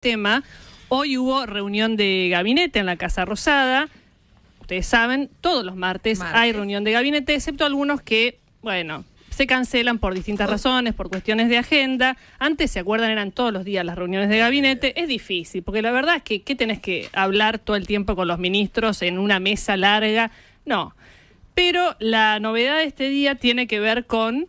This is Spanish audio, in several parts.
tema. Hoy hubo reunión de gabinete en la Casa Rosada. Ustedes saben, todos los martes, hay reunión de gabinete, excepto algunos que, bueno, se cancelan por distintas razones, por cuestiones de agenda. Antes, ¿se acuerdan? Eran todos los días las reuniones de gabinete. Es difícil, porque la verdad es que, ¿qué tenés que hablar todo el tiempo con los ministros en una mesa larga? No. Pero la novedad de este día tiene que ver con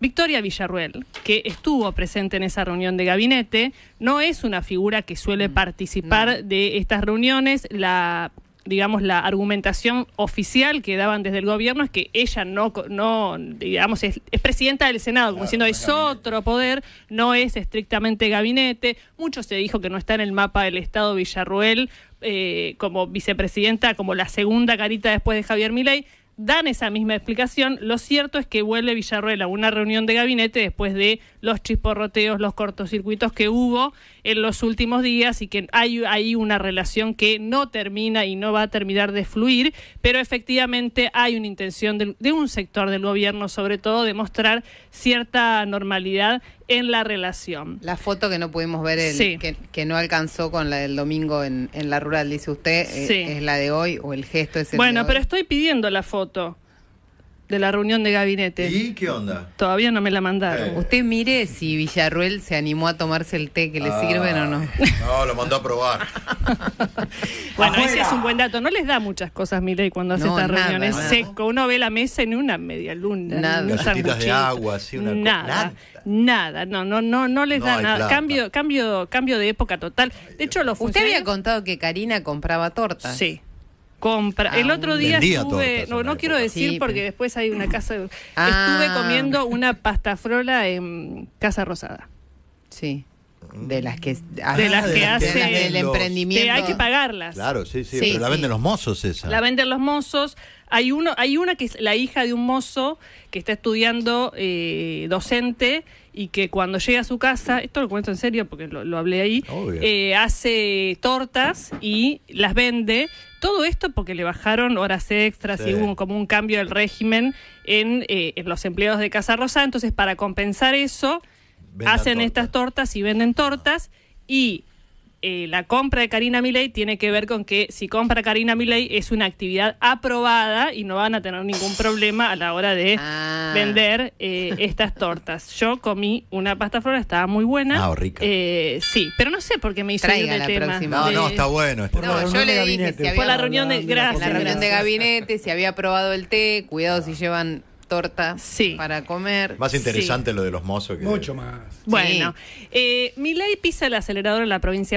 Victoria Villarruel, que estuvo presente en esa reunión de gabinete, no es una figura que suele mm, participar de estas reuniones. La digamos, la argumentación oficial que daban desde el gobierno es que ella no, no digamos, es, presidenta del Senado, como siendo diciendo es otro poder, no es estrictamente gabinete. Mucho se dijo que no está en el mapa del Estado Villarruel eh, como vicepresidenta, como la segunda carita después de Javier Milei dan esa misma explicación. Lo cierto es que vuelve Villarruel a una reunión de gabinete después de los chisporroteos, los cortocircuitos que hubo en los últimos días y que hay, una relación que no termina y no va a terminar de fluir, pero efectivamente hay una intención de un sector del gobierno, sobre todo, de mostrar cierta normalidad en la relación. La foto que no pudimos ver, que, no alcanzó con la del domingo en, la rural, dice usted, eh, es, la de hoy o el gesto es Bueno, pero estoy pidiendo la foto de la reunión de gabinete. ¿Y qué onda? Todavía no me la mandaron. Eh. Usted mire si Villarruel se animó a tomarse el té que le ah, sirven o no. No, lo mandó a probar. bueno, ese es un buen dato. No les da muchas cosas, Mire, cuando hace esta estas Es reuniones. seco. Uno ve la mesa en una media luna. Nada. de agua, así, una nada, nada. No, no, no, no les da nada. Cambio, cambio, cambio de época total. De hecho, los Usted había contado que Karina compraba tortas. Sí compra. el ah, otro día estuve, no, no quiero decir porque después hay una casa. Ah. Estuve comiendo una pasta frola en Casa Rosada. Sí. De las que, mm. las hace emprendimiento. hay que pagarlas. Claro, sí, sí, pero la venden los mozos esa. La venden los mozos. Hay uno, hay una que es la hija de un mozo que está estudiando eh, docente y que cuando llega a su casa, esto lo cuento en serio porque lo, hablé ahí, eh, hace tortas y las vende. Todo esto porque le bajaron horas extras y hubo como un cambio del régimen en, eh, en los empleados de Casa Rosa. Entonces, para compensar eso, hacen estas tortas y venden tortas y eh, la compra de Karina Milei tiene que ver con que si compra Karina Milei es una actividad aprobada y no van a tener ningún problema a la hora de ah. vender eh, estas tortas. Yo comí una pasta flora, estaba muy buena. Ah, rica. Eh, sí, pero no sé por qué me hizo el tema. no, no, está bueno. no, yo le dije si la reunión de gabinete, si había aprobado el té, cuidado si llevan torta sí. para comer. Más interesante lo de los mozos Mucho más. Bueno, eh, ley pisa el acelerador en la provincia.